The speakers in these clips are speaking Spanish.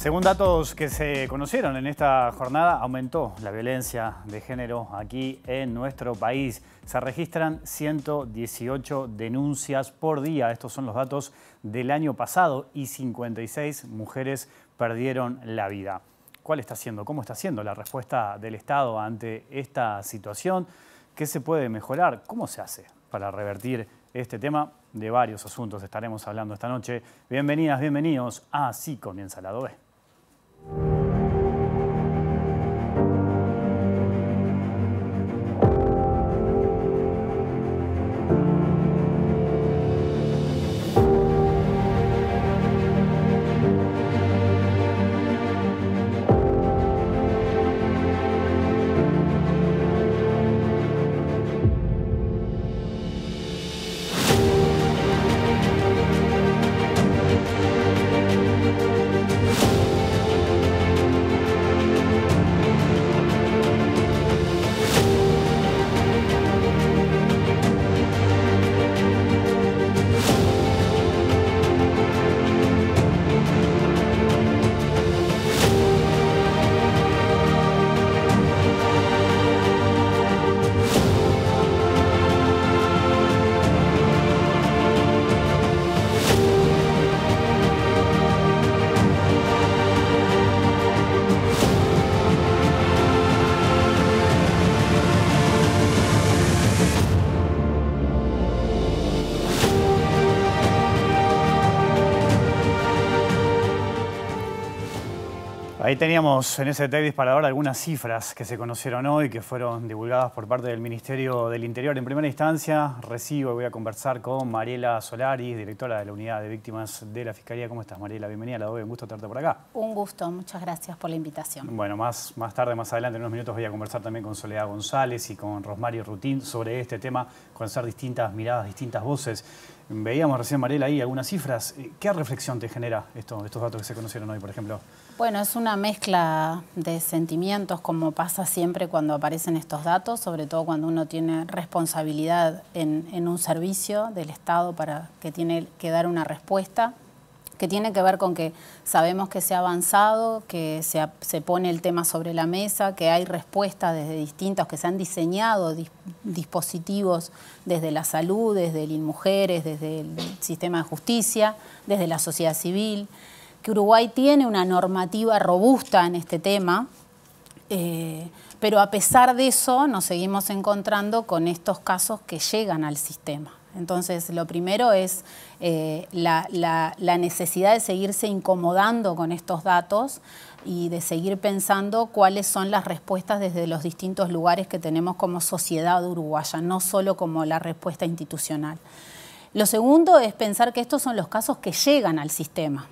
Según datos que se conocieron en esta jornada, aumentó la violencia de género aquí en nuestro país. Se registran 118 denuncias por día. Estos son los datos del año pasado y 56 mujeres perdieron la vida. ¿Cuál está haciendo? ¿Cómo está siendo la respuesta del Estado ante esta situación? ¿Qué se puede mejorar? ¿Cómo se hace para revertir este tema? De varios asuntos estaremos hablando esta noche. Bienvenidas, bienvenidos. Así comienza la DOE. thank you Ahí teníamos en ese para disparador algunas cifras que se conocieron hoy, que fueron divulgadas por parte del Ministerio del Interior. En primera instancia, recibo y voy a conversar con Mariela Solaris, directora de la Unidad de Víctimas de la Fiscalía. ¿Cómo estás, Mariela? Bienvenida, la doy, un gusto tenerte por acá. Un gusto, muchas gracias por la invitación. Bueno, más, más tarde, más adelante, en unos minutos voy a conversar también con Soledad González y con Rosmario Rutín sobre este tema, conocer distintas miradas, distintas voces. Veíamos recién, Mariela, ahí algunas cifras. ¿Qué reflexión te genera esto, estos datos que se conocieron hoy, por ejemplo? Bueno, es una mezcla de sentimientos, como pasa siempre cuando aparecen estos datos, sobre todo cuando uno tiene responsabilidad en, un servicio del Estado para que tiene que dar una respuesta que tiene que ver con que sabemos que se ha avanzado, que se, pone el tema sobre la mesa, que hay respuestas desde distintos, que se han diseñado dispositivos desde la salud, desde el INMUJERES, desde el sistema de justicia, desde la sociedad civil que Uruguay tiene una normativa robusta en este tema, eh, pero a pesar de eso nos seguimos encontrando con estos casos que llegan al sistema. Entonces, lo primero es eh, la, necesidad de seguirse incomodando con estos datos y de seguir pensando cuáles son las respuestas desde los distintos lugares que tenemos como sociedad uruguaya, no solo como la respuesta institucional. Lo segundo es pensar que estos son los casos que llegan al sistema.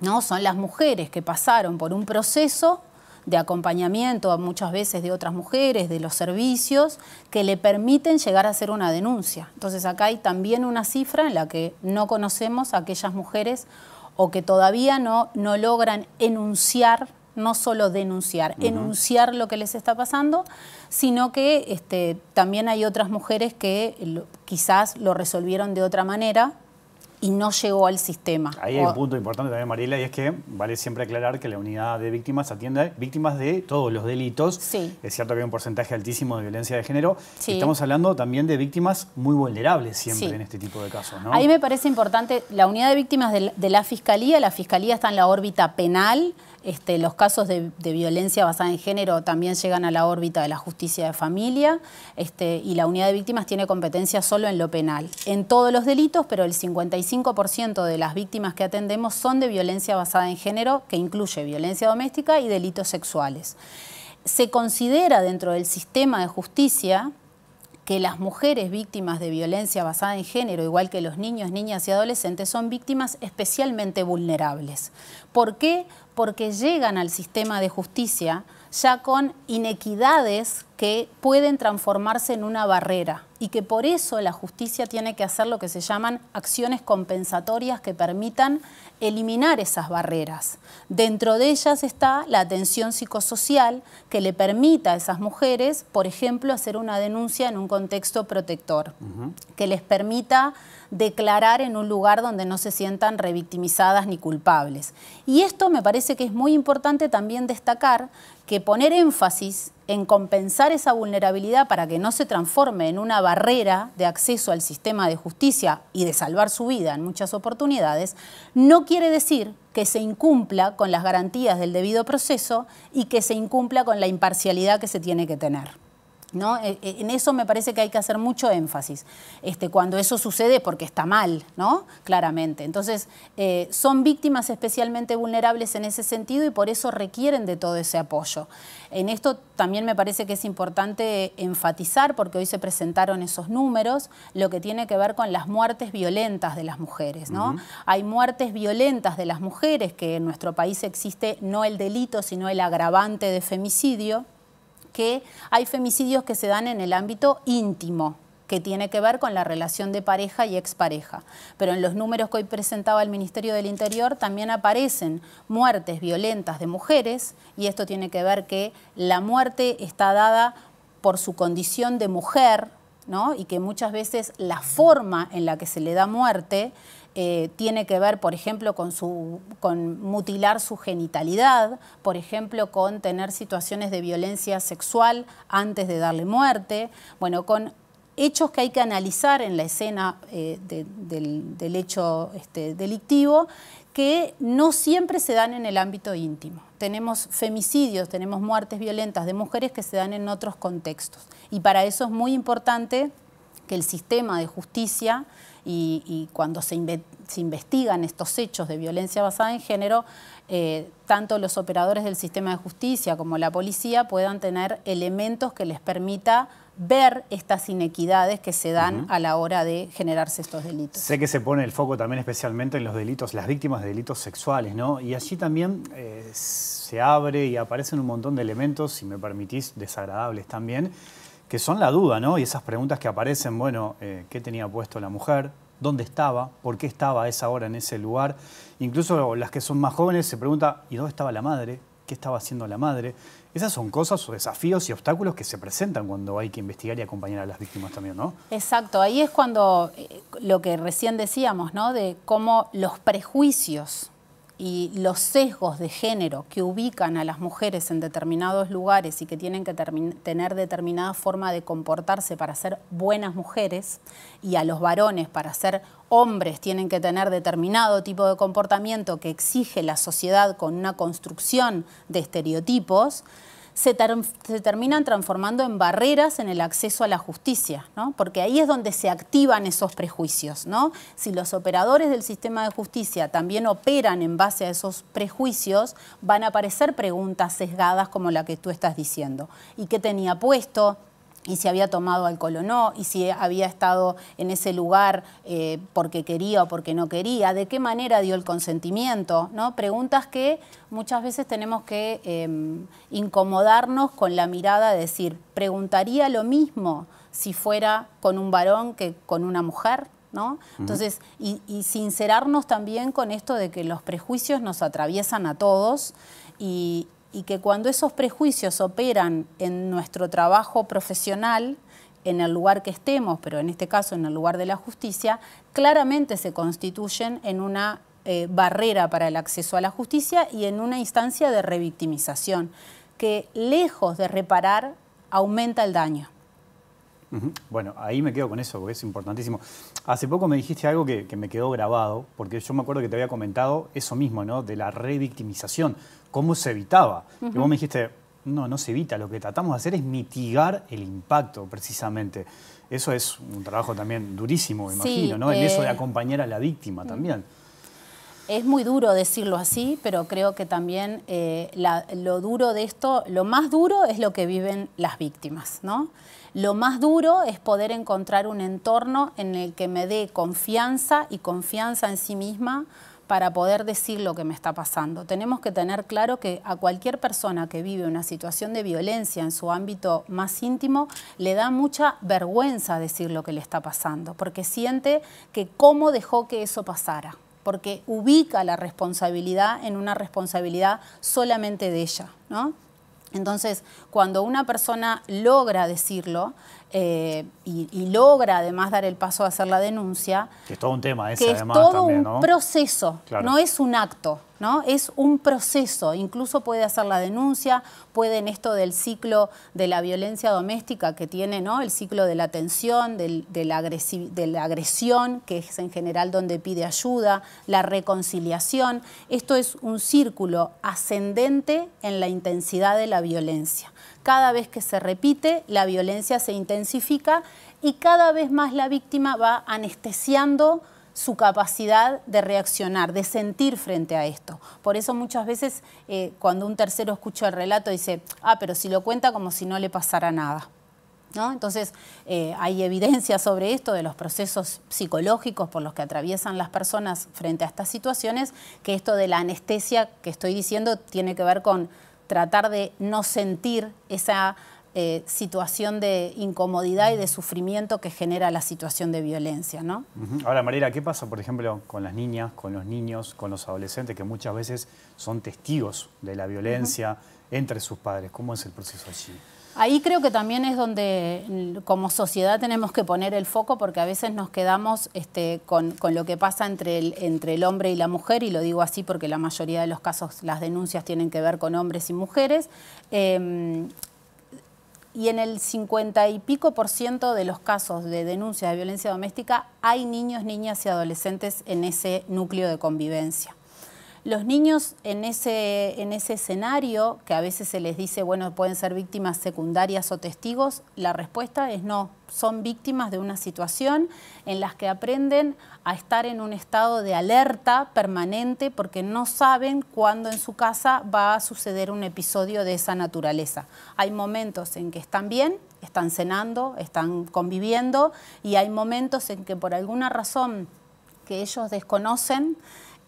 ¿no? Son las mujeres que pasaron por un proceso de acompañamiento muchas veces de otras mujeres, de los servicios, que le permiten llegar a hacer una denuncia. Entonces acá hay también una cifra en la que no conocemos a aquellas mujeres o que todavía no, no logran enunciar, no solo denunciar, enunciar lo que les está pasando, sino que este, también hay otras mujeres que quizás lo resolvieron de otra manera, y no llegó al sistema. Ahí hay un punto importante también, Mariela, y es que vale siempre aclarar que la unidad de víctimas atiende víctimas de todos los delitos. Es cierto que hay un porcentaje altísimo de violencia de género. Estamos hablando también de víctimas muy vulnerables siempre en este tipo de casos. ¿no? Ahí me parece importante, la unidad de víctimas de la Fiscalía, la Fiscalía está en la órbita penal, este, los casos de, violencia basada en género también llegan a la órbita de la justicia de familia este, y la unidad de víctimas tiene competencia solo en lo penal. En todos los delitos, pero el 55% de las víctimas que atendemos son de violencia basada en género, que incluye violencia doméstica y delitos sexuales. Se considera dentro del sistema de justicia que las mujeres víctimas de violencia basada en género, igual que los niños, niñas y adolescentes, son víctimas especialmente vulnerables. ¿Por qué? porque llegan al sistema de justicia ya con inequidades que pueden transformarse en una barrera y que por eso la justicia tiene que hacer lo que se llaman acciones compensatorias que permitan eliminar esas barreras. Dentro de ellas está la atención psicosocial que le permita a esas mujeres, por ejemplo, hacer una denuncia en un contexto protector, que les permita declarar en un lugar donde no se sientan revictimizadas ni culpables. Y esto me parece que es muy importante también destacar que poner énfasis en compensar esa vulnerabilidad para que no se transforme en una barrera de acceso al sistema de justicia y de salvar su vida en muchas oportunidades, no quiere decir que se incumpla con las garantías del debido proceso y que se incumpla con la imparcialidad que se tiene que tener. Eh, eh, en eso me parece que hay que hacer mucho énfasis. Este, cuando eso sucede porque está mal, Claramente. Entonces, eh, son víctimas especialmente vulnerables en ese sentido y por eso requieren de todo ese apoyo. En esto también me parece que es importante enfatizar, porque hoy se presentaron esos números, lo que tiene que ver con las muertes violentas de las mujeres. Hay muertes violentas de las mujeres, que en nuestro país existe no el delito, sino el agravante de femicidio que hay femicidios que se dan en el ámbito íntimo, que tiene que ver con la relación de pareja y expareja. Pero en los números que hoy presentaba el Ministerio del Interior también aparecen muertes violentas de mujeres y esto tiene que ver que la muerte está dada por su condición de mujer, y que muchas veces la forma en la que se le da muerte eh, tiene que ver, por ejemplo, con, mutilar su genitalidad, por ejemplo, con tener situaciones de violencia sexual antes de darle muerte, bueno, con hechos que hay que analizar en la escena eh, del, hecho este, delictivo que no siempre se dan en el ámbito íntimo. Tenemos femicidios, tenemos muertes violentas de mujeres que se dan en otros contextos. Y para eso es muy importante que el sistema de justicia y, cuando se, investigan estos hechos de violencia basada en género, eh, tanto los operadores del sistema de justicia como la policía puedan tener elementos que les permita ver estas inequidades que se dan a la hora de generarse estos delitos. Sé que se pone el foco también especialmente en los delitos, las víctimas de delitos sexuales, ¿no? Y allí también eh, se abre y aparecen un montón de elementos, si me permitís, desagradables también que son la duda, ¿no? Y esas preguntas que aparecen, bueno, eh, ¿qué tenía puesto la mujer? ¿Dónde estaba? ¿Por qué estaba a esa hora en ese lugar? Incluso las que son más jóvenes se preguntan, ¿y dónde estaba la madre? ¿Qué estaba haciendo la madre? Esas son cosas o desafíos y obstáculos que se presentan cuando hay que investigar y acompañar a las víctimas también, ¿no? Exacto, ahí es cuando eh, lo que recién decíamos, ¿no? De cómo los prejuicios y los sesgos de género que ubican a las mujeres en determinados lugares y que tienen que tener determinada forma de comportarse para ser buenas mujeres y a los varones para ser hombres tienen que tener determinado tipo de comportamiento que exige la sociedad con una construcción de estereotipos, se, terminan transformando en barreras en el acceso a la justicia, ¿no? porque ahí es donde se activan esos prejuicios. ¿no? Si los operadores del sistema de justicia también operan en base a esos prejuicios, van a aparecer preguntas sesgadas como la que tú estás diciendo. ¿Y qué tenía puesto? y si había tomado alcohol o no, y si había estado en ese lugar eh, porque quería o porque no quería, de qué manera dio el consentimiento, ¿no? Preguntas que muchas veces tenemos que em, incomodarnos con la mirada de decir, ¿preguntaría lo mismo si fuera con un varón que con una mujer? ¿No? Entonces, y, y, sincerarnos también con esto de que los prejuicios nos atraviesan a todos y, y que cuando esos prejuicios operan en nuestro trabajo profesional, en el lugar que estemos, pero en este caso en el lugar de la justicia, claramente se constituyen en una eh, barrera para el acceso a la justicia y en una instancia de revictimización, que lejos de reparar, aumenta el daño. Bueno, ahí me quedo con eso, porque es importantísimo. Hace poco me dijiste algo que, me quedó grabado, porque yo me acuerdo que te había comentado eso mismo, ¿no? De la revictimización, cómo se evitaba. Y vos me dijiste, no, no se evita, lo que tratamos de hacer es mitigar el impacto, precisamente. Eso es un trabajo también durísimo, me imagino, ¿no? eso de eh, acompañar a la víctima mm. también. Es muy duro decirlo así, pero creo que también eh, lo duro de esto, lo más duro es lo que viven las víctimas, ¿no? Lo más duro es poder encontrar un entorno en el que me dé confianza y confianza en sí misma para poder decir lo que me está pasando. Tenemos que tener claro que a cualquier persona que vive una situación de violencia en su ámbito más íntimo, le da mucha vergüenza decir lo que le está pasando, porque siente que cómo dejó que eso pasara porque ubica la responsabilidad en una responsabilidad solamente de ella, ¿no? Entonces, cuando una persona logra decirlo eh, y, logra además dar el paso a hacer la denuncia... Que es todo un tema ese, es todo un proceso, no es un acto, es un proceso, incluso puede hacer la denuncia, puede en esto del ciclo de la violencia doméstica que tiene, El ciclo de la tensión, de la agresión, que es en general donde pide ayuda, la reconciliación. Esto es un círculo ascendente en la intensidad de la violencia. Cada vez que se repite, la violencia se intensifica y cada vez más la víctima va anestesiando su capacidad de reaccionar, de sentir frente a esto. Por eso muchas veces eh, cuando un tercero escucha el relato dice, ah, pero si lo cuenta como si no le pasara nada. ¿No? Entonces, eh, hay evidencia sobre esto de los procesos psicológicos por los que atraviesan las personas frente a estas situaciones, que esto de la anestesia que estoy diciendo tiene que ver con tratar de no sentir esa eh, situación de incomodidad y de sufrimiento que genera la situación de violencia. ¿no? Ahora, Mariela, ¿qué pasa, por ejemplo, con las niñas, con los niños, con los adolescentes que muchas veces son testigos de la violencia entre sus padres? ¿Cómo es el proceso allí? Ahí creo que también es donde mm, como sociedad tenemos que poner el foco porque a veces nos quedamos este, con, lo que pasa entre el, hombre y la mujer, y lo digo así porque la mayoría de los casos las denuncias tienen que ver con hombres y mujeres, em, y en el 50 y pico por ciento de los casos de denuncia de violencia doméstica hay niños, niñas y adolescentes en ese núcleo de convivencia. Los niños en ese, en ese escenario, que a veces se les dice, bueno, pueden ser víctimas secundarias o testigos, la respuesta es no, son víctimas de una situación en las que aprenden a estar en un estado de alerta permanente porque no saben cuándo en su casa va a suceder un episodio de esa naturaleza. Hay momentos en que están bien, están cenando, están conviviendo y hay momentos en que por alguna razón que ellos desconocen,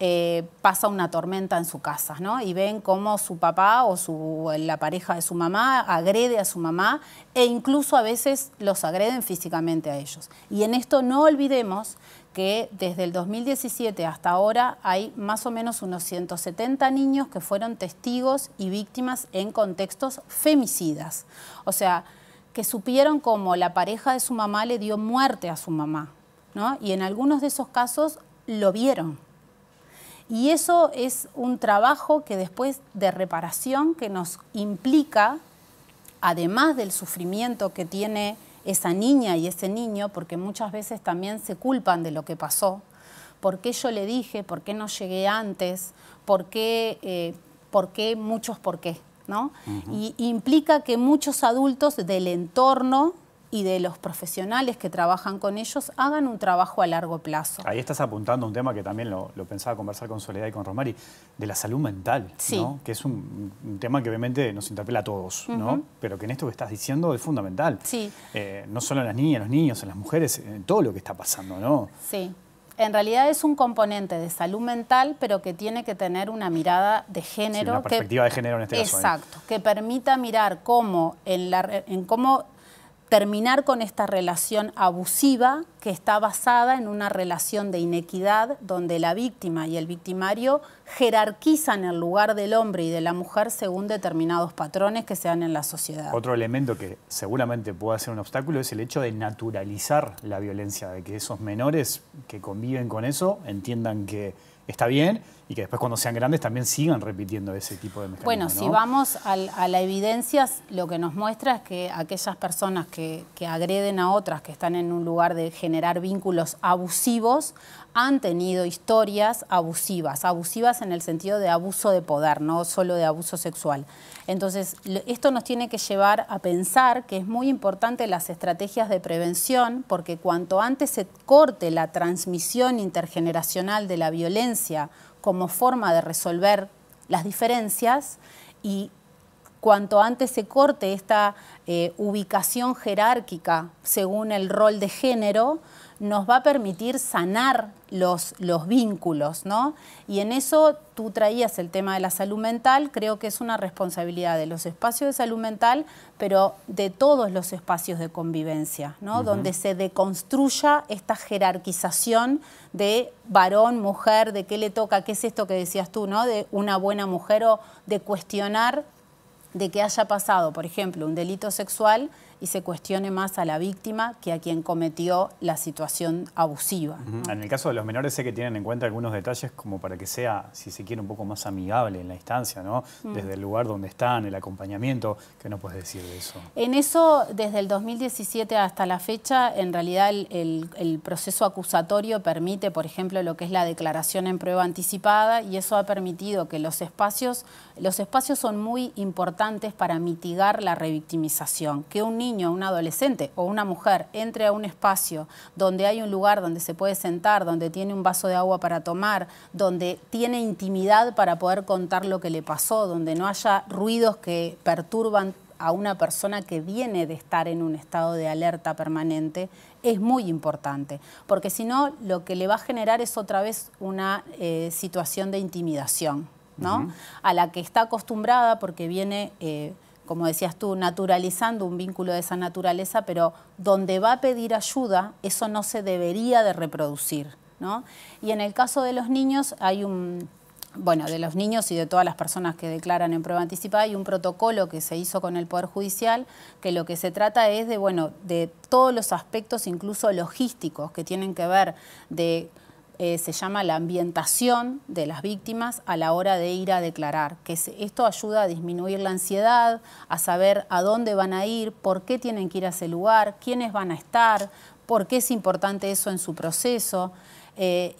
eh, pasa una tormenta en su casa, ¿no? Y ven cómo su papá o su, la pareja de su mamá agrede a su mamá e incluso a veces los agreden físicamente a ellos. Y en esto no olvidemos que desde el 2017 hasta ahora hay más o menos unos 170 niños que fueron testigos y víctimas en contextos femicidas. O sea, que supieron cómo la pareja de su mamá le dio muerte a su mamá, ¿no? Y en algunos de esos casos lo vieron, y eso es un trabajo que después de reparación que nos implica, además del sufrimiento que tiene esa niña y ese niño, porque muchas veces también se culpan de lo que pasó, por qué yo le dije, por qué no llegué antes, por qué, eh, por qué muchos por qué, ¿no? Y implica que muchos adultos del entorno y de los profesionales que trabajan con ellos hagan un trabajo a largo plazo. Ahí estás apuntando un tema que también lo, pensaba conversar con Soledad y con Romari, de la salud mental, ¿no? que es un, tema que obviamente nos interpela a todos, ¿no? pero que en esto que estás diciendo es fundamental. Sí. Eh, no solo en las niñas, en los niños, en las mujeres, en todo lo que está pasando. ¿no? Sí en realidad es un componente de salud mental, pero que tiene que tener una mirada de género. una perspectiva de género en este caso. ¿eh? Exacto, que permita mirar cómo en, la, en cómo terminar con esta relación abusiva que está basada en una relación de inequidad donde la víctima y el victimario jerarquizan el lugar del hombre y de la mujer según determinados patrones que se dan en la sociedad. Otro elemento que seguramente puede ser un obstáculo es el hecho de naturalizar la violencia, de que esos menores que conviven con eso entiendan que está bien y que después cuando sean grandes también sigan repitiendo ese tipo de mecanismos. Bueno, si vamos a, la evidencia, lo que nos muestra es que aquellas personas que agreden a otras, que están en un lugar de generar vínculos abusivos, han tenido historias abusivas, abusivas en el sentido de abuso de poder, no solo de abuso sexual. Entonces, esto nos tiene que llevar a pensar que es muy importante las estrategias de prevención, porque cuanto antes se corte la transmisión intergeneracional de la violencia, como forma de resolver las diferencias y cuanto antes se corte esta eh, ubicación jerárquica según el rol de género, nos va a permitir sanar los, vínculos, ¿no? Y en eso tú traías el tema de la salud mental, creo que es una responsabilidad de los espacios de salud mental, pero de todos los espacios de convivencia, ¿no? Donde se deconstruya esta jerarquización de varón, mujer, de qué le toca, qué es esto que decías tú, ¿no? De una buena mujer o de cuestionar de que haya pasado, por ejemplo, un delito sexual y se cuestione más a la víctima que a quien cometió la situación abusiva. En el caso de los menores sé que tienen en cuenta algunos detalles como para que sea, si se quiere, un poco más amigable en la instancia, ¿no? Mm. Desde el lugar donde están, el acompañamiento, ¿qué no puedes decir de eso? En eso, desde el 2017 hasta la fecha, en realidad el, proceso acusatorio permite, por ejemplo, lo que es la declaración en prueba anticipada y eso ha permitido que los espacios, los espacios son muy importantes para mitigar la revictimización, que un un adolescente o una mujer entre a un espacio donde hay un lugar donde se puede sentar, donde tiene un vaso de agua para tomar, donde tiene intimidad para poder contar lo que le pasó, donde no haya ruidos que perturban a una persona que viene de estar en un estado de alerta permanente es muy importante, porque si no lo que le va a generar es otra vez una eh, situación de intimidación, ¿no? A la que está acostumbrada porque viene... Eh, como decías tú, naturalizando un vínculo de esa naturaleza, pero donde va a pedir ayuda, eso no se debería de reproducir. ¿no? Y en el caso de los niños hay un, bueno, de los niños y de todas las personas que declaran en prueba anticipada, hay un protocolo que se hizo con el Poder Judicial, que lo que se trata es de, bueno, de todos los aspectos, incluso logísticos, que tienen que ver de eh, se llama la ambientación de las víctimas a la hora de ir a declarar, que esto ayuda a disminuir la ansiedad, a saber a dónde van a ir, por qué tienen que ir a ese lugar, quiénes van a estar, por qué es importante eso en su proceso. Eh,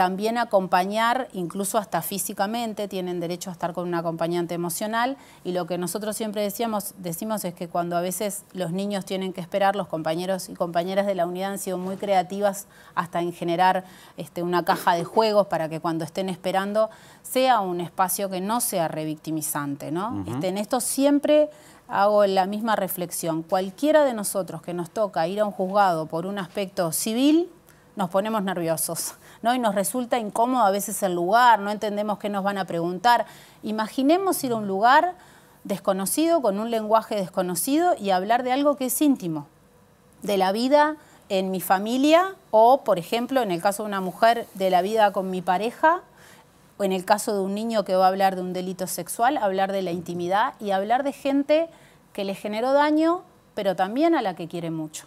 también acompañar, incluso hasta físicamente, tienen derecho a estar con un acompañante emocional y lo que nosotros siempre decíamos, decimos es que cuando a veces los niños tienen que esperar, los compañeros y compañeras de la unidad han sido muy creativas hasta en generar este, una caja de juegos para que cuando estén esperando sea un espacio que no sea revictimizante. ¿no? Este, en esto siempre hago la misma reflexión. Cualquiera de nosotros que nos toca ir a un juzgado por un aspecto civil, nos ponemos nerviosos. ¿no? Y nos resulta incómodo a veces el lugar, no entendemos qué nos van a preguntar. Imaginemos ir a un lugar desconocido, con un lenguaje desconocido y hablar de algo que es íntimo, de la vida en mi familia o, por ejemplo, en el caso de una mujer, de la vida con mi pareja o en el caso de un niño que va a hablar de un delito sexual, hablar de la intimidad y hablar de gente que le generó daño, pero también a la que quiere mucho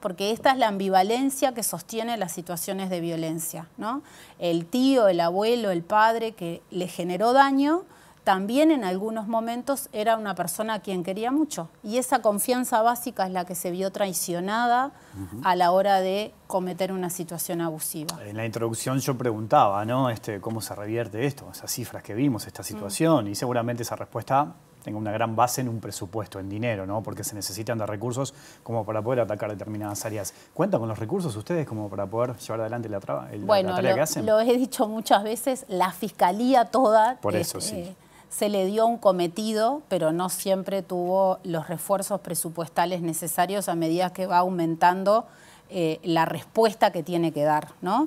porque esta es la ambivalencia que sostiene las situaciones de violencia. El tío, el abuelo, el padre que le generó daño, también en algunos momentos era una persona a quien quería mucho. Y esa confianza básica es la que se vio traicionada a la hora de cometer una situación abusiva. En la introducción yo preguntaba, ¿no? Este, ¿Cómo se revierte esto? Esas cifras que vimos, esta situación. Y seguramente esa respuesta tenga una gran base en un presupuesto, en dinero, ¿no? porque se necesitan de recursos como para poder atacar determinadas áreas. ¿Cuentan con los recursos ustedes como para poder llevar adelante la, traba, la tarea que hacen? Bueno, Lo he dicho muchas veces, la fiscalía toda... Por eh, eh, se le dio un cometido, pero no siempre tuvo los refuerzos presupuestales necesarios a medida que va aumentando eh, la respuesta que tiene que dar, ¿no?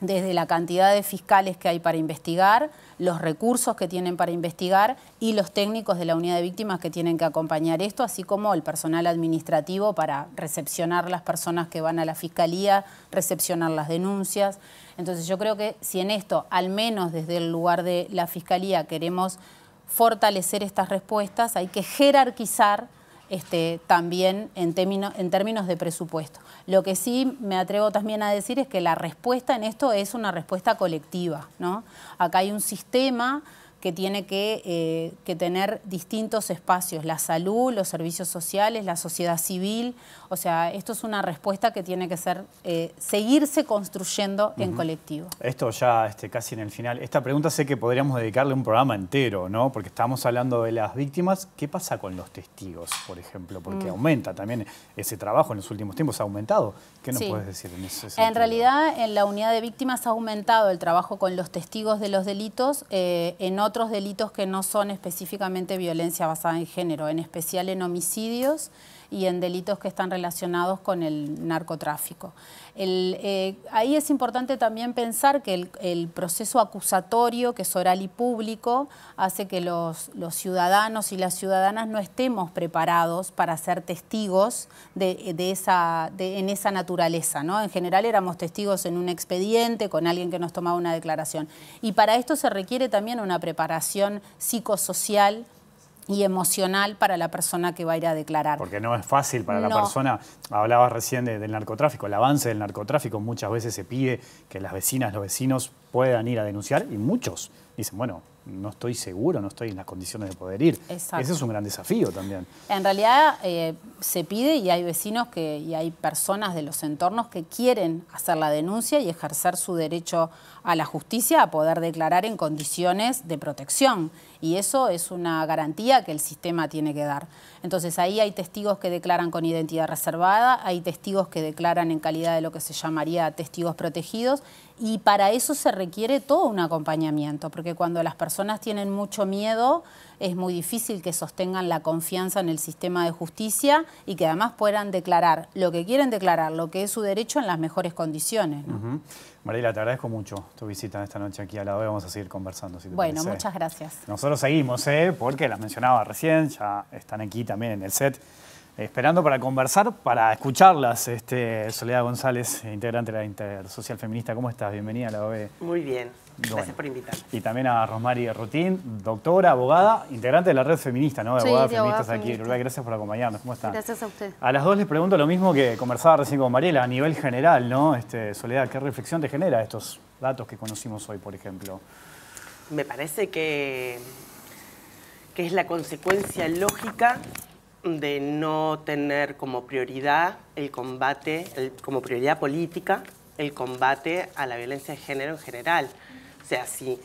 desde la cantidad de fiscales que hay para investigar, los recursos que tienen para investigar y los técnicos de la unidad de víctimas que tienen que acompañar esto, así como el personal administrativo para recepcionar las personas que van a la fiscalía, recepcionar las denuncias. Entonces yo creo que si en esto, al menos desde el lugar de la fiscalía, queremos fortalecer estas respuestas, hay que jerarquizar este, también en, términos de presupuesto. Lo que sí me atrevo también a decir es que la respuesta en esto es una respuesta colectiva. ¿no? Acá hay un sistema que tiene eh, que, tener distintos espacios, la salud, los servicios sociales, la sociedad civil. O sea, esto es una respuesta que tiene que ser eh, seguirse construyendo en colectivo. Esto ya este, casi en el final. Esta pregunta sé que podríamos dedicarle un programa entero, ¿no? Porque estamos hablando de las víctimas. ¿Qué pasa con los testigos, por ejemplo? Porque mm. aumenta también ese trabajo en los últimos tiempos, ha aumentado. ¿Qué nos puedes decir en ese sentido? En realidad, en la unidad de víctimas ha aumentado el trabajo con los testigos de los delitos. Eh, en otros delitos que no son específicamente violencia basada en género, en especial en homicidios y en delitos que están relacionados con el narcotráfico. Eh, ahí es importante también pensar que el, proceso acusatorio, que es oral y público, hace que los, ciudadanos y las ciudadanas no estemos preparados para ser testigos de, esa, en esa naturaleza. En general éramos testigos en un expediente con alguien que nos tomaba una declaración. Y para esto se requiere también una preparación psicosocial y emocional para la persona que va a ir a declarar. Porque no es fácil para la persona, hablabas recién del narcotráfico, el avance del narcotráfico, muchas veces se pide que las vecinas, los vecinos puedan ir a denunciar y muchos dicen, bueno, no estoy seguro, no estoy en las condiciones de poder ir. Ese es un gran desafío también. En realidad eh, se pide y hay vecinos que, y hay personas de los entornos que quieren hacer la denuncia y ejercer su derecho a la justicia, a poder declarar en condiciones de protección y eso es una garantía que el sistema tiene que dar. Entonces ahí hay testigos que declaran con identidad reservada, hay testigos que declaran en calidad de lo que se llamaría testigos protegidos y para eso se requiere todo un acompañamiento, porque cuando las personas tienen mucho miedo, es muy difícil que sostengan la confianza en el sistema de justicia y que además puedan declarar lo que quieren declarar, lo que es su derecho en las mejores condiciones. María te agradezco mucho tu visita esta noche aquí a la OE. Vamos a seguir conversando. bueno, muchas gracias. Nosotros seguimos, ¿eh? porque las mencionaba recién, ya están aquí también en el set esperando para conversar, para escucharlas. Este, Soledad González, integrante de la Intersocial Feminista, ¿cómo estás? Bienvenida a la OBE. Muy bien, gracias por invitarme. Y también a Rosmary Rutin, doctora, abogada, integrante de la Red Feminista, ¿no? De abogadas feministas aquí Gracias por acompañarnos, ¿cómo están? Gracias a usted. A las dos les pregunto lo mismo que conversaba recién con Mariela, a nivel general, ¿no? Este, Soledad, ¿qué reflexión te genera estos datos que conocimos hoy, por ejemplo? Me parece que, que es la consecuencia lógica de no tener como prioridad el combate, como prioridad política, el combate a la violencia de género en general. O sea, si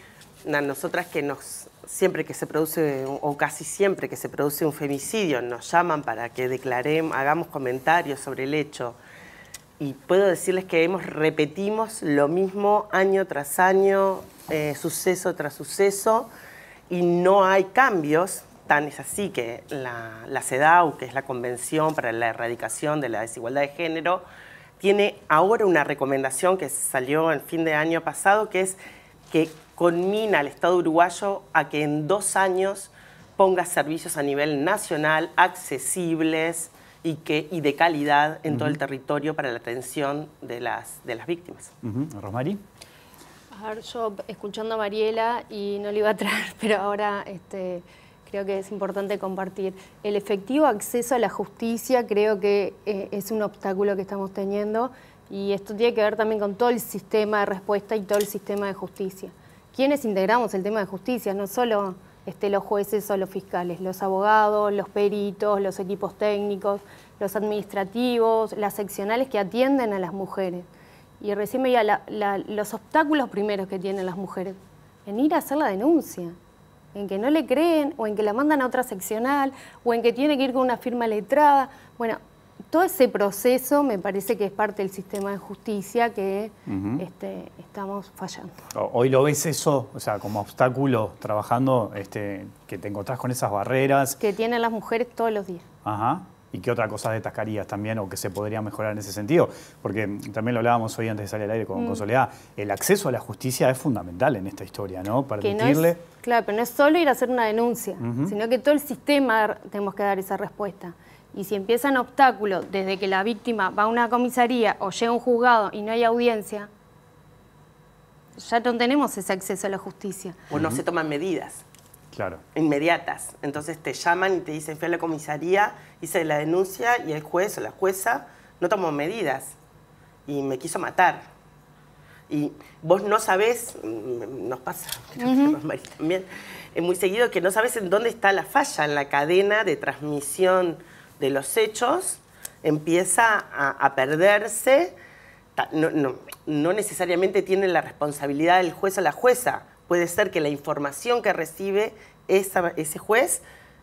a nosotras que nos siempre que se produce, o casi siempre que se produce un femicidio, nos llaman para que declaremos, hagamos comentarios sobre el hecho. Y puedo decirles que hemos, repetimos lo mismo año tras año, eh, suceso tras suceso, y no hay cambios es así que la, CEDAW, que es la Convención para la Erradicación de la Desigualdad de Género, tiene ahora una recomendación que salió el fin de año pasado, que es que conmina al Estado uruguayo a que en dos años ponga servicios a nivel nacional accesibles y, que, y de calidad en todo el territorio para la atención de las, de las víctimas. Romari. A ver, yo escuchando a Mariela y no le iba a traer, pero ahora este, creo que es importante compartir. El efectivo acceso a la justicia creo que eh, es un obstáculo que estamos teniendo y esto tiene que ver también con todo el sistema de respuesta y todo el sistema de justicia. ¿Quiénes integramos el tema de justicia? No solo este, los jueces o los fiscales, los abogados, los peritos, los equipos técnicos, los administrativos, las seccionales que atienden a las mujeres. Y recién veía la, los obstáculos primeros que tienen las mujeres en ir a hacer la denuncia en que no le creen o en que la mandan a otra seccional o en que tiene que ir con una firma letrada. Bueno, todo ese proceso me parece que es parte del sistema de justicia que este, estamos fallando. Hoy lo ves eso, o sea, como obstáculo trabajando, este, que te encontrás con esas barreras. Que tienen las mujeres todos los días. Ajá y qué otra cosa destacarías también o que se podría mejorar en ese sentido. Porque también lo hablábamos hoy antes de salir al aire con, mm. el acceso a la justicia es fundamental en esta historia, ¿no? Permitirle... No claro, pero no es solo ir a hacer una denuncia, sino que todo el sistema tenemos que dar esa respuesta. Y si empiezan obstáculos desde que la víctima va a una comisaría o llega a un juzgado y no hay audiencia, ya no tenemos ese acceso a la justicia. O no se toman medidas. Inmediatas. Entonces te llaman y te dicen, fui a la comisaría, hice la denuncia y el juez o la jueza no tomó medidas y me quiso matar. Y vos no sabés, mm, nos pasa, también, es eh, muy seguido que no sabés en dónde está la falla, en la cadena de transmisión de los hechos, empieza a, perderse, no, necesariamente tiene la responsabilidad el juez o la jueza, puede ser que la información que recibe ese juez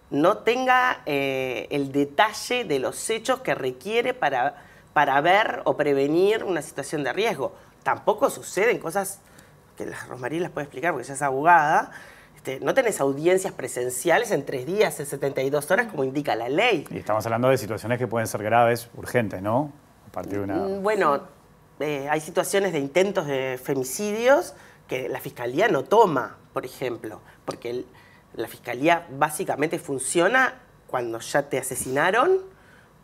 no tenga eh, el detalle de los hechos que requiere para, para ver o prevenir una situación de riesgo. Tampoco suceden cosas que la Rosmarie las puede explicar porque ella es abogada. Este, no tenés audiencias presenciales en tres días, en 72 horas, como indica la ley. Y estamos hablando de situaciones que pueden ser graves, urgentes, ¿no? A partir de una... Mm, bueno, eh, hay situaciones de intentos de femicidios que la fiscalía no toma, por ejemplo, porque la fiscalía básicamente funciona cuando ya te asesinaron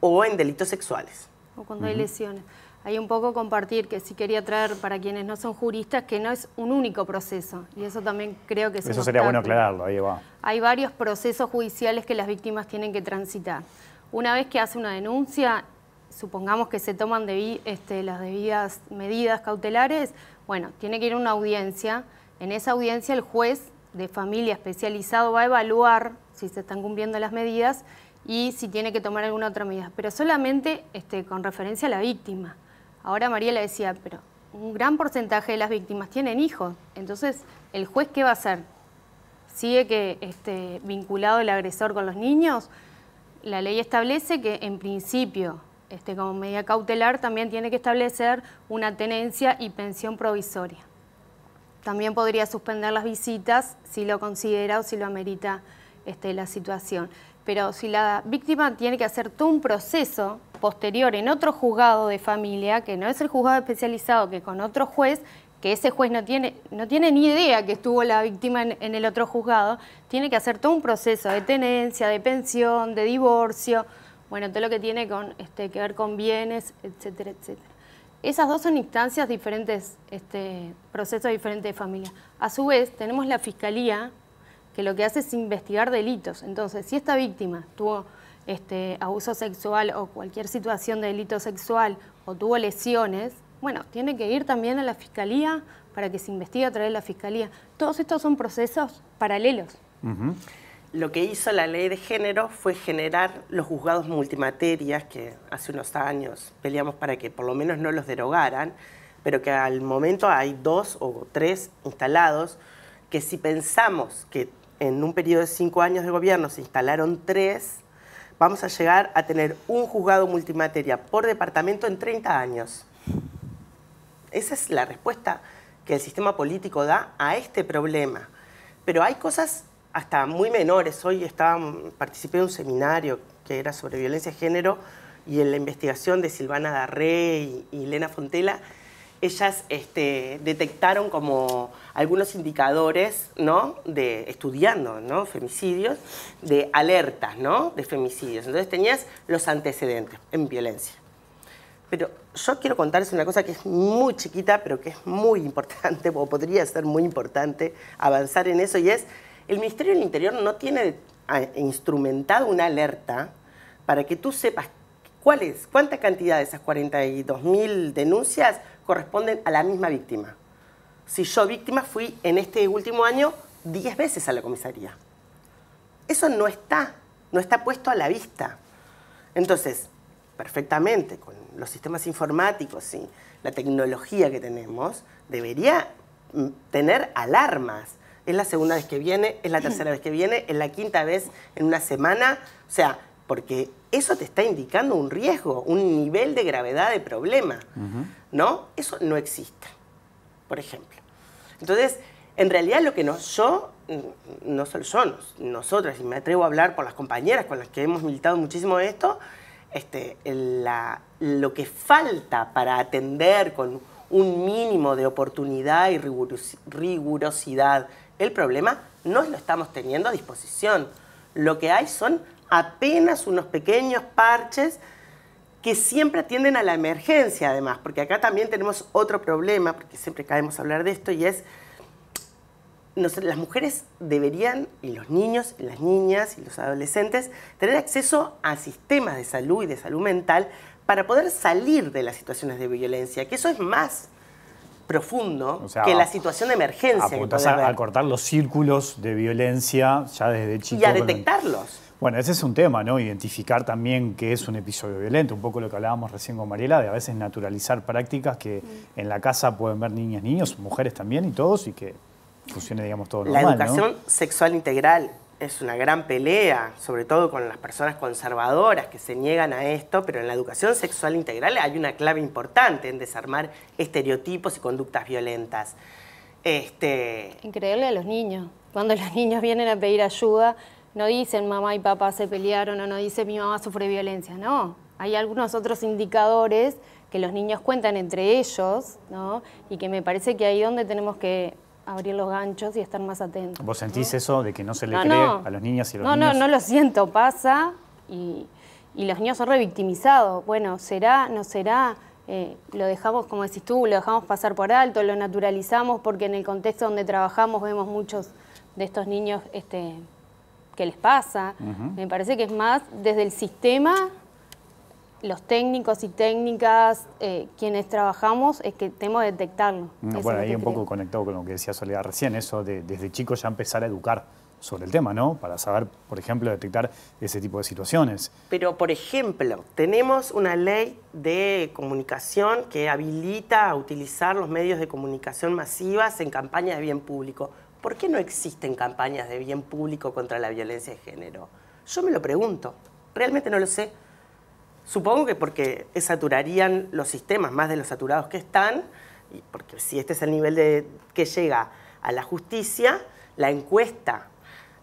o en delitos sexuales. O cuando hay lesiones. Hay un poco compartir que sí quería traer para quienes no son juristas que no es un único proceso. Y eso también creo que es Eso sería bueno aclararlo, ahí va. Hay varios procesos judiciales que las víctimas tienen que transitar. Una vez que hace una denuncia, supongamos que se toman este, las debidas medidas cautelares, bueno, tiene que ir a una audiencia. En esa audiencia el juez de familia especializado va a evaluar si se están cumpliendo las medidas y si tiene que tomar alguna otra medida, pero solamente este, con referencia a la víctima. Ahora María le decía, pero un gran porcentaje de las víctimas tienen hijos, entonces el juez qué va a hacer? ¿Sigue que este, vinculado el agresor con los niños? La ley establece que en principio este, como medida cautelar, también tiene que establecer una tenencia y pensión provisoria. También podría suspender las visitas si lo considera o si lo amerita este, la situación. Pero si la víctima tiene que hacer todo un proceso posterior en otro juzgado de familia, que no es el juzgado especializado, que con otro juez, que ese juez no tiene, ni idea que estuvo la víctima en el otro juzgado, tiene que hacer todo un proceso de tenencia, de pensión, de divorcio, bueno, todo lo que tiene con, este, que ver con bienes, etcétera, etcétera. Esas dos son instancias diferentes, este, procesos diferentes de familia. A su vez, tenemos la fiscalía, que lo que hace es investigar delitos. Entonces, si esta víctima tuvo este, abuso sexual o cualquier situación de delito sexual o tuvo lesiones, bueno, tiene que ir también a la fiscalía para que se investigue a través de la fiscalía. Todos estos son procesos paralelos lo que hizo la ley de género fue generar los juzgados multimaterias que hace unos años peleamos para que por lo menos no los derogaran, pero que al momento hay dos o tres instalados, que si pensamos que en un periodo de cinco años de gobierno se instalaron tres, vamos a llegar a tener un juzgado multimateria por departamento en 30 años. Esa es la respuesta que el sistema político da a este problema. Pero hay cosas hasta muy menores. Hoy estaba, participé de un seminario que era sobre violencia de género y en la investigación de Silvana Darré y, Elena Fontela, ellas este, detectaron como algunos indicadores, ¿no? De, estudiando, Femicidios, de alertas, ¿no? De femicidios. Entonces tenías los antecedentes en violencia. Pero yo quiero contarles una cosa que es muy chiquita, pero que es muy importante, o podría ser muy importante avanzar en eso, y es el Ministerio del Interior no tiene ah, instrumentado una alerta para que tú sepas cuál es, cuánta cantidad de esas 42.000 denuncias corresponden a la misma víctima. Si yo víctima fui en este último año 10 veces a la comisaría. Eso no está, no está puesto a la vista. Entonces, perfectamente, con los sistemas informáticos y la tecnología que tenemos, debería mm, tener alarmas es la segunda vez que viene, es la tercera vez que viene, es la quinta vez en una semana. O sea, porque eso te está indicando un riesgo, un nivel de gravedad de problema. ¿No? Eso no existe, por ejemplo. Entonces, en realidad lo que no yo, mm, no solo yo, nosotras, y me atrevo a hablar por las compañeras con las que hemos militado muchísimo esto, este, la, lo que falta para atender con un mínimo de oportunidad y rigurosidad el problema no lo estamos teniendo a disposición. Lo que hay son apenas unos pequeños parches que siempre atienden a la emergencia, además, porque acá también tenemos otro problema, porque siempre caemos a hablar de esto, y es, las mujeres deberían, y los niños, y las niñas, y los adolescentes, tener acceso a sistemas de salud y de salud mental para poder salir de las situaciones de violencia, que eso es más profundo que la situación de emergencia. a, cortar los círculos de violencia ya desde chico. Y a detectarlos. Bueno, ese es un tema, ¿no? Identificar también que es un episodio violento, un poco lo que hablábamos recién con Mariela, de a veces naturalizar prácticas que mm. en la casa pueden ver niñas, niños, mujeres también y todos, y que funcione, digamos, todo la La educación sexual integral, es una gran pelea, sobre todo con las personas conservadoras que se niegan a esto, pero en la educación sexual integral hay una clave importante en desarmar estereotipos y conductas violentas. Este... Increíble a los niños. Cuando los niños vienen a pedir ayuda, no dicen mamá y papá se pelearon o no dice mi mamá sufre violencia, no. Hay algunos otros indicadores que los niños cuentan entre ellos, ¿no? Y que me parece que ahí donde tenemos que abrir los ganchos y estar más atentos. ¿Vos sentís eso de que no se le cree a los niños y los niños? No, no, no lo siento, pasa y, los niños son revictimizados. Bueno, será, no será, eh, lo dejamos, como decís tú, lo dejamos pasar por alto, lo naturalizamos porque en el contexto donde trabajamos vemos muchos de estos niños este, que les pasa. Me parece que es más desde el sistema los técnicos y técnicas, eh, quienes trabajamos, es que tenemos que detectarlo. bueno, ahí un poco conectado con lo que decía Soledad recién, eso de desde chicos ya empezar a educar sobre el tema, ¿no? Para saber, por ejemplo, detectar ese tipo de situaciones. Pero, por ejemplo, tenemos una ley de comunicación que habilita a utilizar los medios de comunicación masivas en campañas de bien público. ¿Por qué no existen campañas de bien público contra la violencia de género? Yo me lo pregunto, realmente no lo sé. Supongo que porque saturarían los sistemas más de los saturados que están, y porque si este es el nivel de, que llega a la justicia, la encuesta,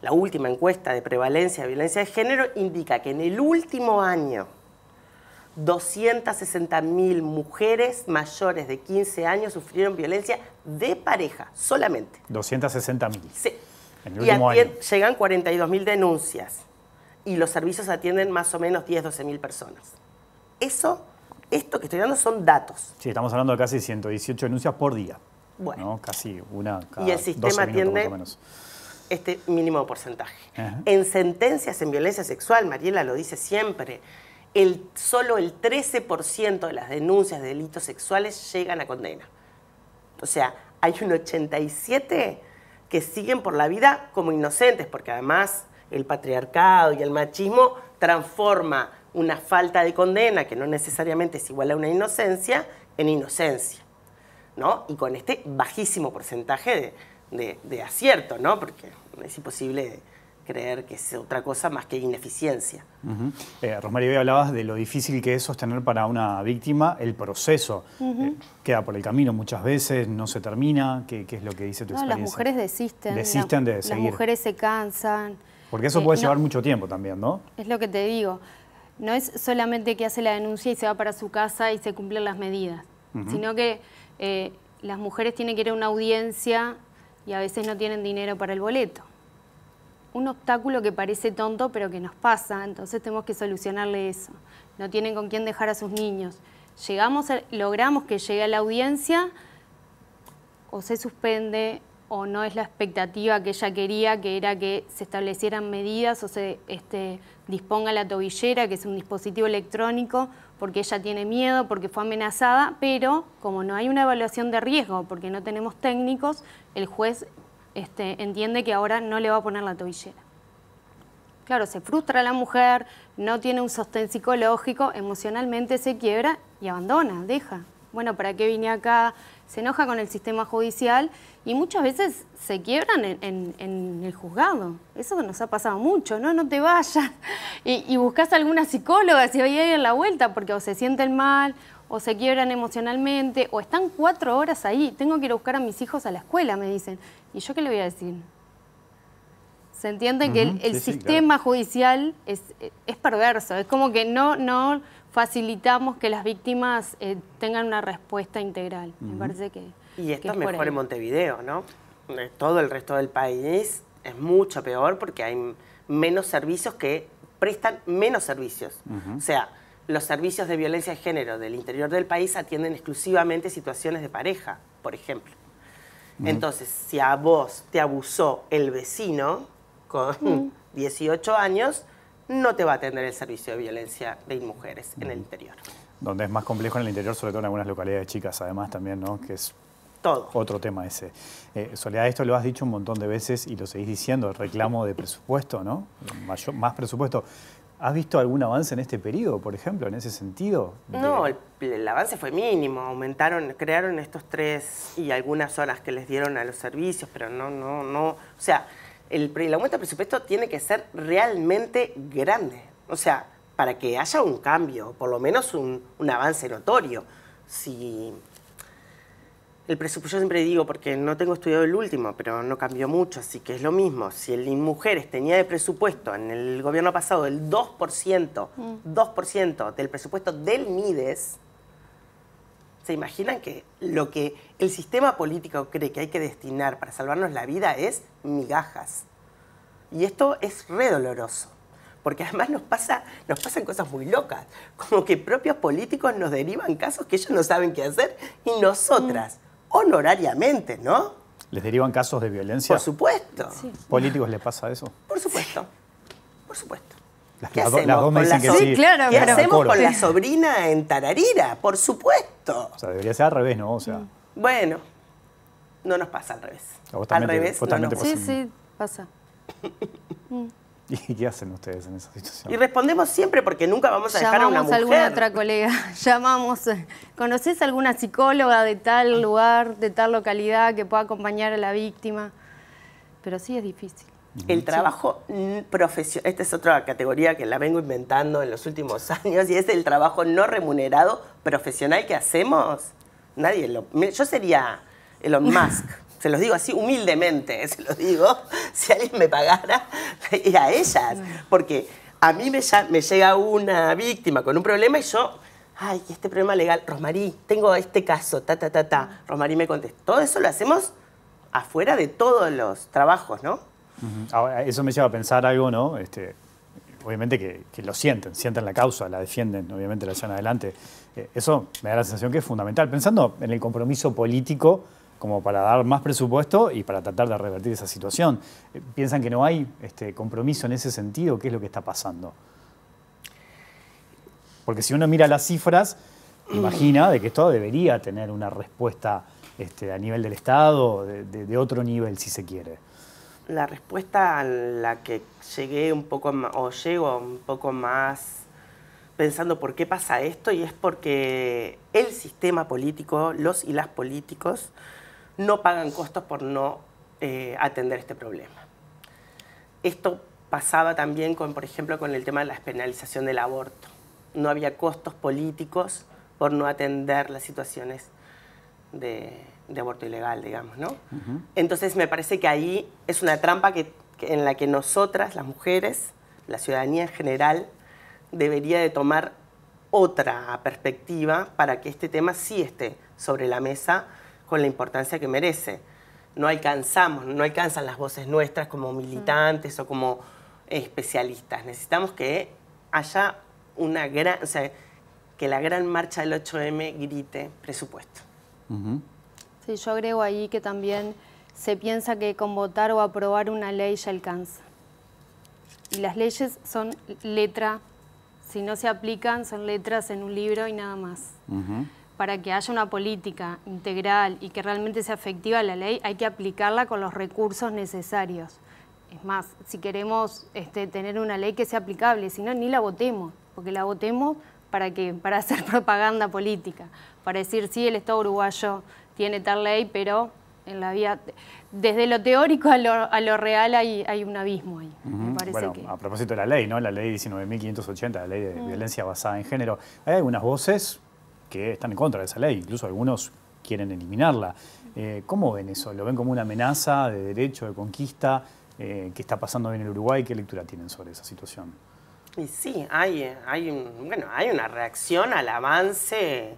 la última encuesta de prevalencia de violencia de género indica que en el último año 260.000 mujeres mayores de 15 años sufrieron violencia de pareja solamente. 260.000. Sí. En el y último año. llegan 42.000 denuncias y los servicios atienden más o menos 10, 12 mil personas. Eso, esto que estoy dando son datos. Sí, estamos hablando de casi 118 denuncias por día. Bueno. Casi una cada Y el sistema atiende este mínimo porcentaje. En sentencias en violencia sexual, Mariela lo dice siempre, el, solo el 13% de las denuncias de delitos sexuales llegan a condena. O sea, hay un 87 que siguen por la vida como inocentes, porque además el patriarcado y el machismo transforma una falta de condena, que no necesariamente es igual a una inocencia, en inocencia. ¿no? Y con este bajísimo porcentaje de, acierto, ¿no? porque es imposible creer que es otra cosa más que ineficiencia. Uh hoy hablabas de lo difícil que es sostener para una víctima el proceso. Eh, queda por el camino muchas veces, no se termina. ¿Qué, es lo que dice tu experiencia? Las mujeres desisten. Desisten de seguir. Las mujeres se cansan. Porque eso eh, puede llevar mucho tiempo también, ¿no? Es lo que te digo. No es solamente que hace la denuncia y se va para su casa y se cumplen las medidas, sino que eh, las mujeres tienen que ir a una audiencia y a veces no tienen dinero para el boleto. Un obstáculo que parece tonto pero que nos pasa, entonces tenemos que solucionarle eso. No tienen con quién dejar a sus niños. Llegamos logramos que llegue a la audiencia o se suspende o no es la expectativa que ella quería, que era que se establecieran medidas o se este, disponga la tobillera, que es un dispositivo electrónico, porque ella tiene miedo, porque fue amenazada, pero como no hay una evaluación de riesgo, porque no tenemos técnicos, el juez este, entiende que ahora no le va a poner la tobillera. Claro, se frustra la mujer, no tiene un sostén psicológico, emocionalmente se quiebra y abandona, deja. Bueno, ¿para qué vine acá? se enoja con el sistema judicial y muchas veces se quiebran en, el juzgado. Eso nos ha pasado mucho, ¿no? No te vayas. Y, buscas a alguna psicóloga si hay en la vuelta, porque o se sienten mal, o se quiebran emocionalmente, o están cuatro horas ahí. Tengo que ir a buscar a mis hijos a la escuela, me dicen. ¿Y yo qué le voy a decir? Se entiende que el, sistema judicial es, es perverso, es como que no, no, facilitamos que las víctimas eh, tengan una respuesta integral. Me parece que. Y esto es mejor en Montevideo, ¿no? Eh, todo el resto del país es mucho peor porque hay menos servicios que prestan menos servicios. O sea, los servicios de violencia de género del interior del país atienden exclusivamente situaciones de pareja, por ejemplo. Entonces, si a vos te abusó el vecino con 18 años, no te va a atender el servicio de violencia de mujeres en el interior. Donde es más complejo en el interior, sobre todo en algunas localidades de chicas, además también, ¿no? Que es todo. Otro tema ese. Eh, Soledad, esto lo has dicho un montón de veces y lo seguís diciendo, el reclamo de presupuesto, ¿no? Mayor, más presupuesto. ¿Has visto algún avance en este periodo, por ejemplo, en ese sentido? No, el, el, avance fue mínimo. Aumentaron, crearon estos tres y algunas horas que les dieron a los servicios, pero no, no, no. O sea, el, aumento del presupuesto tiene que ser realmente grande. O sea, para que haya un cambio, por lo menos un, avance notorio. Si el presupuesto, yo siempre digo, porque no tengo estudiado el último, pero no cambió mucho, así que es lo mismo. Si el Mujeres tenía de presupuesto en el gobierno pasado el 2%, 2% mm. del presupuesto del MIDES, ¿Se imaginan que lo que el sistema político cree que hay que destinar para salvarnos la vida es migajas? Y esto es re doloroso, porque además nos, pasa, nos pasan cosas muy locas, como que propios políticos nos derivan casos que ellos no saben qué hacer y nosotras, mm. honorariamente, ¿no? ¿Les derivan casos de violencia? Por supuesto. ¿Políticos les pasa eso? Por supuesto, por supuesto. ¿Qué las dos me dicen que sí. Claro, hacemos con la sobrina en Tararira? Por supuesto. O sea, debería ser al revés, ¿no? O sea. Bueno, no nos pasa al revés. al revés, no Sí, sí, pasa. ¿Y qué hacen ustedes en esa situación? Y respondemos siempre porque nunca vamos a dejar a una mujer. Llamamos a alguna otra colega. Llamamos. Eh, ¿Conoces alguna psicóloga de tal lugar, de tal localidad que pueda acompañar a la víctima? Pero sí es difícil. El trabajo profesional, esta es otra categoría que la vengo inventando en los últimos años, y es el trabajo no remunerado profesional que hacemos. Nadie lo. Yo sería Elon Musk, se los digo así humildemente, se los digo, si alguien me pagara, y a ellas. Porque a mí me, me llega una víctima con un problema y yo ay, este problema legal, Rosmarí, tengo este caso, ta, ta, ta, ta. Rosmarí me contesta. Todo eso lo hacemos afuera de todos los trabajos, ¿no? eso me lleva a pensar algo, ¿no? Este, obviamente que, lo sienten, sienten la causa, la defienden, obviamente la llevan adelante. Eh, eso me da la sensación que es fundamental. Pensando en el compromiso político como para dar más presupuesto y para tratar de revertir esa situación. Eh, ¿Piensan que no hay este, compromiso en ese sentido? ¿Qué es lo que está pasando? Porque si uno mira las cifras, imagina de que esto debería tener una respuesta este, a nivel del Estado, de otro nivel si se quiere la respuesta a la que llegué un poco o llego un poco más pensando por qué pasa esto y es porque el sistema político, los y las políticos, no pagan costos por no eh, atender este problema. Esto pasaba también con, por ejemplo, con el tema de la penalización del aborto. No había costos políticos por no atender las situaciones de, de aborto ilegal, digamos, ¿no? Entonces me parece que ahí es una trampa que, en la que nosotras, las mujeres, la ciudadanía en general, debería de tomar otra perspectiva para que este tema sí esté sobre la mesa con la importancia que merece. No alcanzamos, no alcanzan las voces nuestras como militantes o como especialistas. Necesitamos que haya una gran, o sea, que la gran marcha del 8M grite presupuesto yo agrego ahí que también se piensa que con votar o aprobar una ley ya alcanza. Y las leyes son letra, si no se aplican, son letras en un libro y nada más. Para que haya una política integral y que realmente sea efectiva la ley, hay que aplicarla con los recursos necesarios. Es más, si queremos este, tener una ley que sea aplicable, si no, ni la votemos, porque la votemos para, que, para hacer propaganda política, para decir, sí, el Estado uruguayo tiene tal ley, pero en la vía, desde lo teórico a lo, a lo real hay, hay, un abismo ahí. bueno, a propósito de la ley, ¿no? La ley 19.580, la ley de mm. violencia basada en género. Hay algunas voces que están en contra de esa ley, incluso algunos quieren eliminarla. Eh, ¿Cómo ven eso? ¿Lo ven como una amenaza de derecho, de conquista? Eh, ¿Qué está pasando en el Uruguay? ¿Qué lectura tienen sobre esa situación? Y sí, hay, eh, hay, un, bueno, hay una reacción al avance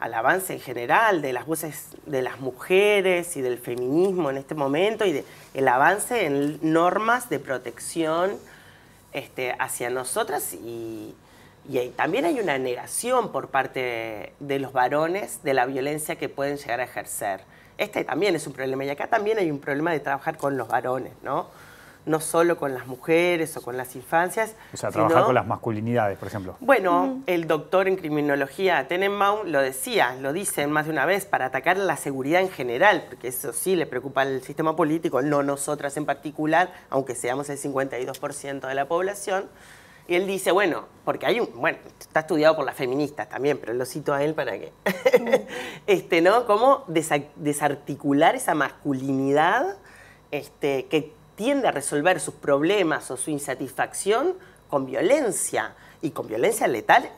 al avance en general de las voces de las mujeres y del feminismo en este momento y el avance en normas de protección este, hacia nosotras y, también hay una negación por parte de, de, los varones de la violencia que pueden llegar a ejercer. Este también es un problema y acá también hay un problema de trabajar con los varones, ¿no? no solo con las mujeres o con las infancias. O sea, trabajar con las masculinidades, por ejemplo. Bueno, el doctor en criminología Tenenbaum lo decía, lo dice más de una vez, para atacar la seguridad en general, porque eso sí le preocupa al sistema político, no nosotras en particular, aunque seamos el 52% de la población. Y él dice, bueno, porque hay un, bueno, está estudiado por las feministas también, pero lo cito a él para que, este, ¿no? Cómo desarticular esa masculinidad este, que tiende a resolver sus problemas o su insatisfacción con violencia y con violencia letal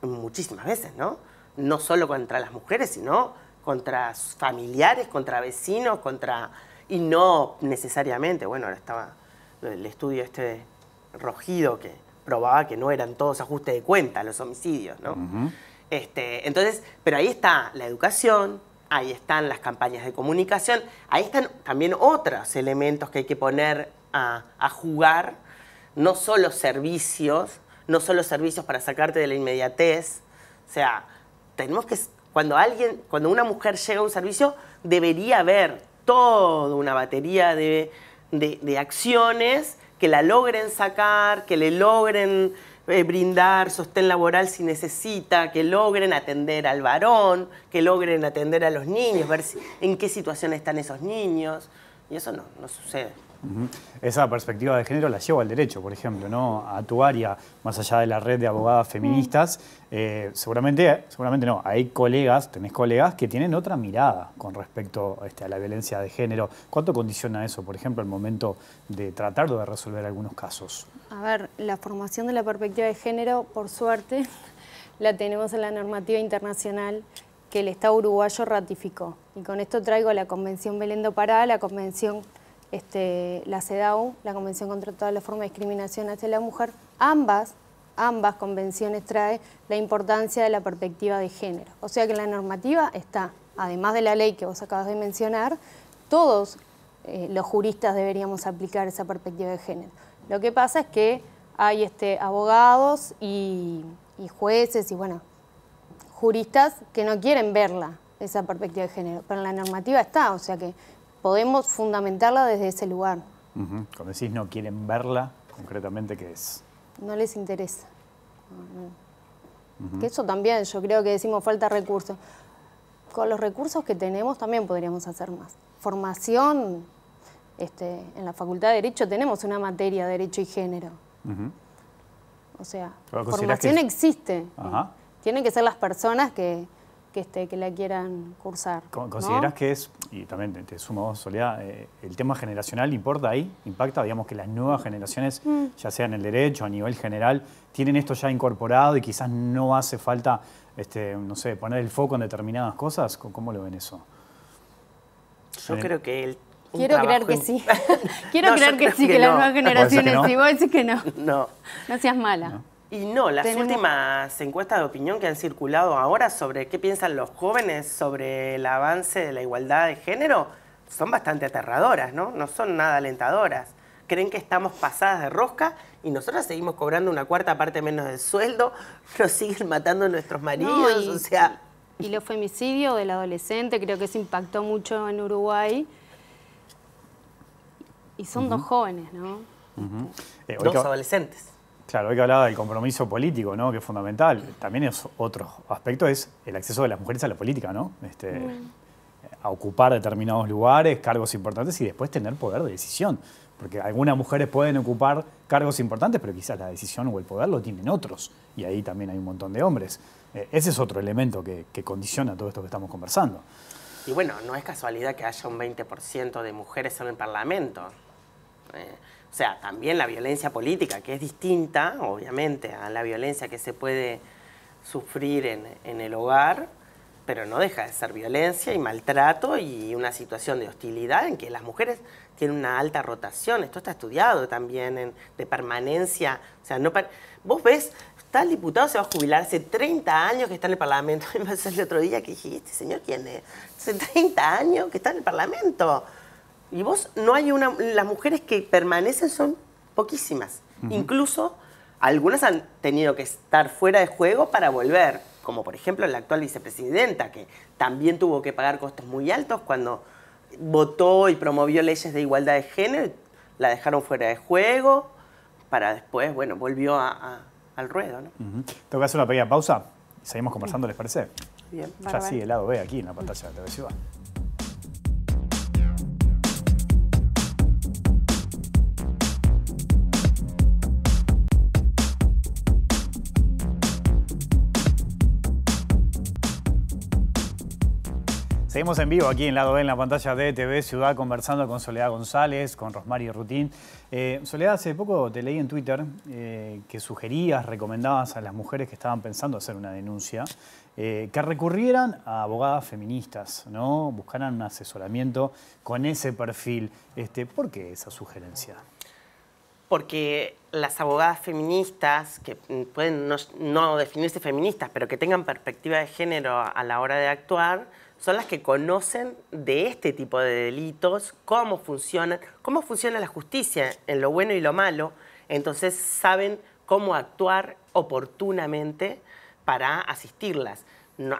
muchísimas veces, ¿no? No solo contra las mujeres, sino contra sus familiares, contra vecinos, contra... Y no necesariamente, bueno, ahora estaba el estudio este rojido que probaba que no eran todos ajustes de cuenta los homicidios, ¿no? este, entonces, pero ahí está la educación, ahí están las campañas de comunicación, ahí están también otros elementos que hay que poner a, jugar, no solo servicios, no solo servicios para sacarte de la inmediatez, o sea, tenemos que, cuando alguien, cuando una mujer llega a un servicio, debería haber toda una batería de acciones que la logren sacar, que le logren eh, brindar sostén laboral si necesita, que logren atender al varón, que logren atender a los niños, ver si, en qué situación están esos niños. Y eso no, no sucede. Esa perspectiva de género la llevo al derecho, por ejemplo, ¿no? A tu área, más allá de la red de abogadas feministas, mm. eh, seguramente, seguramente no, hay colegas, tenés colegas que tienen otra mirada con respecto este, a la violencia de género. ¿Cuánto condiciona eso, por ejemplo, al momento de tratar de resolver algunos casos? A ver, la formación de la perspectiva de género, por suerte, la tenemos en la normativa internacional que el Estado uruguayo ratificó. Y con esto traigo la Convención Belendo Pará, la Convención este, la CEDAW, la Convención contra toda la forma de discriminación hacia la mujer, ambas, ambas convenciones trae la importancia de la perspectiva de género. O sea que la normativa está, además de la ley que vos acabas de mencionar, todos eh, los juristas deberíamos aplicar esa perspectiva de género. Lo que pasa es que hay este, abogados y, y jueces y bueno, juristas que no quieren verla, esa perspectiva de género, pero en la normativa está, o sea que podemos fundamentarla desde ese lugar. Cuando decís no quieren verla, concretamente, ¿qué es? No les interesa. Que eso también, yo creo que decimos falta recursos. Con los recursos que tenemos también podríamos hacer más. Formación, este, en la Facultad de Derecho tenemos una materia de Derecho y Género. O sea, formación existe. Tienen que ser las personas que, este, que, la quieran cursar. ¿Consideras que es, y también te, a sumo, Soledad, eh, el tema generacional importa ahí? ¿Impacta? Digamos que las nuevas generaciones, mm. ya sea en el derecho, a nivel general, tienen esto ya incorporado y quizás no hace falta, este, no sé, poner el foco en determinadas cosas. ¿Cómo lo ven eso? Yo creo que el Quiero creer que sí. Quiero creer que sí, que, las nuevas generaciones. y vos que no. No. No seas mala. Y no, las últimas encuestas de opinión que han circulado ahora sobre qué piensan los jóvenes sobre el avance de la igualdad de género son bastante aterradoras, ¿no? No son nada alentadoras. Creen que estamos pasadas de rosca y nosotros seguimos cobrando una cuarta parte menos del sueldo, pero siguen matando nuestros maridos, y, o sea... Y, los femicidios del adolescente, creo que eso impactó mucho en Uruguay. Y son dos jóvenes, ¿no? Eh, dos adolescentes. Claro, hay que hablaba del compromiso político, ¿no? Que es fundamental. También es otro aspecto es el acceso de las mujeres a la política, ¿no? Este, mm. A ocupar determinados lugares, cargos importantes y después tener poder de decisión. Porque algunas mujeres pueden ocupar cargos importantes, pero quizás la decisión o el poder lo tienen otros. Y ahí también hay un montón de hombres. Eh, ese es otro elemento que, condiciona todo esto que estamos conversando. Y bueno, no es casualidad que haya un 20% de mujeres en el Parlamento. Eh, o sea, también la violencia política, que es distinta, obviamente, a la violencia que se puede sufrir en, en el hogar, pero no deja de ser violencia y maltrato y una situación de hostilidad en que las mujeres tienen una alta rotación. Esto está estudiado también en, de permanencia. O sea, no vos ves, tal diputado se va a jubilar hace 30 años que está en el Parlamento. Me pasó el otro día que dije, ¿este señor quién es? Hace 30 años que está en el Parlamento. Y vos, no hay una. Las mujeres que permanecen son poquísimas. Incluso algunas han tenido que estar fuera de juego para volver, como por ejemplo la actual vicepresidenta, que también tuvo que pagar costos muy altos cuando votó y promovió leyes de igualdad de género, la dejaron fuera de juego, para después, bueno, volvió al ruedo. ¿no? Tengo que hacer una pequeña pausa y seguimos conversando, ¿les parece? Bien. Ya el lado B aquí en la pantalla de la Seguimos en vivo aquí en Lado B, en la pantalla de TV Ciudad, conversando con Soledad González, con Rosmary Rutín. Eh, Soledad, hace poco te leí en Twitter eh, que sugerías, recomendabas a las mujeres que estaban pensando hacer una denuncia, eh, que recurrieran a abogadas feministas, ¿no? Buscaran un asesoramiento con ese perfil. Este, ¿Por qué esa sugerencia? porque las abogadas feministas, que pueden no, definirse feministas, pero que tengan perspectiva de género a la hora de actuar, son las que conocen de este tipo de delitos, cómo funcionan, cómo funciona la justicia en lo bueno y lo malo, entonces saben cómo actuar oportunamente para asistirlas.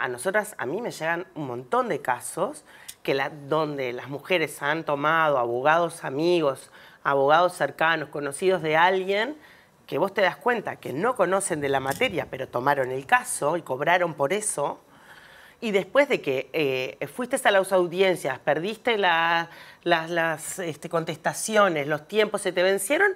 a nosotras, a mí me llegan un montón de casos que donde las mujeres han tomado abogados amigos, abogados cercanos, conocidos de alguien, que vos te das cuenta que no conocen de la materia, pero tomaron el caso y cobraron por eso, y después de que eh, fuiste a las audiencias, perdiste las, este, contestaciones, los tiempos se te vencieron,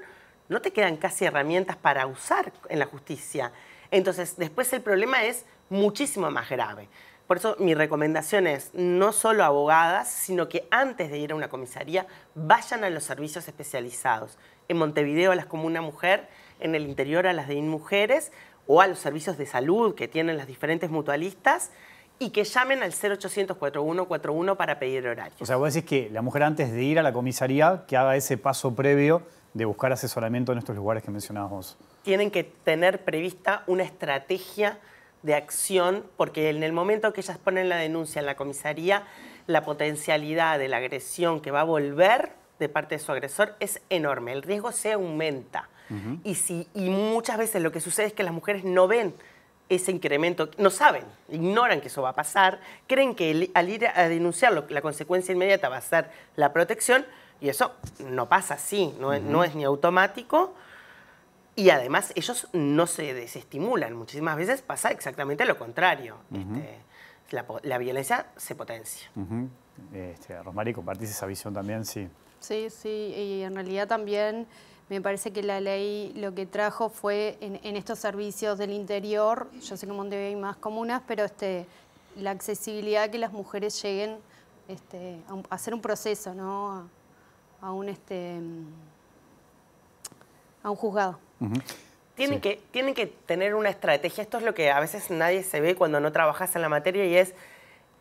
no te quedan casi herramientas para usar en la justicia. Entonces, después el problema es muchísimo más grave. Por eso mi recomendación es no solo abogadas, sino que antes de ir a una comisaría vayan a los servicios especializados. En Montevideo a las Comuna Mujer, en el interior a las de InMujeres o a los servicios de salud que tienen las diferentes mutualistas y que llamen al 0800 4141 para pedir horario. O sea, vos decís que la mujer antes de ir a la comisaría, que haga ese paso previo de buscar asesoramiento en estos lugares que mencionabas vos. Tienen que tener prevista una estrategia de acción, porque en el momento que ellas ponen la denuncia en la comisaría, la potencialidad de la agresión que va a volver de parte de su agresor es enorme. El riesgo se aumenta. y, si, y muchas veces lo que sucede es que las mujeres no ven ese incremento, no saben, ignoran que eso va a pasar, creen que al ir a denunciarlo la consecuencia inmediata va a ser la protección y eso no pasa así, no, es ni automático y además ellos no se desestimulan, muchísimas veces pasa exactamente lo contrario, este, la, violencia se potencia. Este, compartís esa visión también, sí. Sí, sí, y en realidad también... Me parece que la ley lo que trajo fue en, estos servicios del interior, yo sé que en Montevideo hay más comunas, pero este, la accesibilidad que las mujeres lleguen este, a, hacer un proceso, ¿no? A, un este a un juzgado. Tienen, que, tienen que tener una estrategia. Esto es lo que a veces nadie se ve cuando no trabajas en la materia y es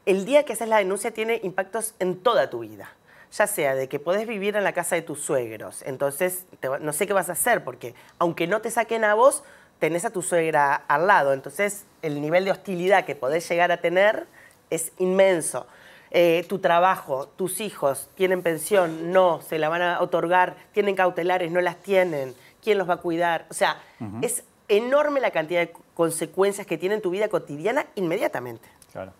el día que haces la denuncia tiene impactos en toda tu vida ya sea de que podés vivir en la casa de tus suegros, entonces no sé qué vas a hacer, porque aunque no te saquen a vos, tenés a tu suegra al lado, entonces el nivel de hostilidad que podés llegar a tener es inmenso. Eh, tu trabajo, tus hijos tienen pensión, no, se la van a otorgar, tienen cautelares, no las tienen, ¿quién los va a cuidar? O sea, es enorme la cantidad de consecuencias que tiene tu vida cotidiana inmediatamente. Claro.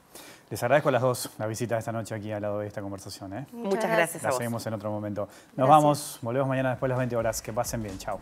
Les agradezco a las dos la visita de esta noche aquí al lado de esta conversación. ¿eh? Muchas gracias. seguimos en otro momento. Nos vamos, volvemos mañana después de las 20 horas. Que pasen bien, chao.